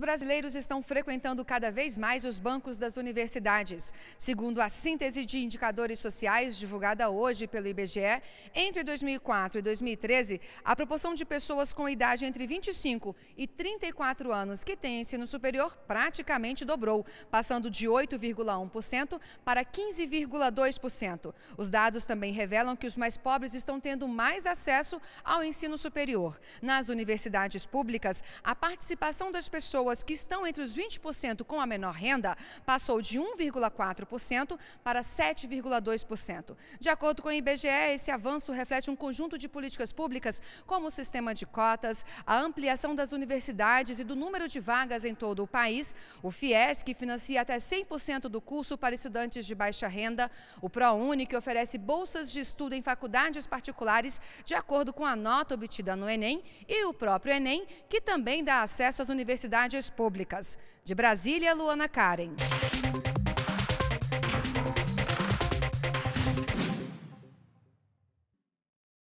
brasileiros estão frequentando cada vez mais os bancos das universidades. Segundo a síntese de indicadores sociais divulgada hoje pelo IBGE, entre 2004 e 2013, a proporção de pessoas com idade entre 25 e 34 anos que têm ensino superior praticamente dobrou, passando de 8,1% para 15,2%. Os dados também revelam que os mais pobres estão tendo mais acesso ao ensino superior. Nas universidades públicas, a participação das pessoas pessoas que estão entre os 20% com a menor renda passou de 1,4% para 7,2%. De acordo com o IBGE, esse avanço reflete um conjunto de políticas públicas, como o sistema de cotas, a ampliação das universidades e do número de vagas em todo o país, o FIES, que financia até 100% do curso para estudantes de baixa renda, o ProUni, que oferece bolsas de estudo em faculdades particulares de acordo com a nota obtida no Enem, e o próprio Enem, que também dá acesso às universidades Públicas. De Brasília, Luana Karen.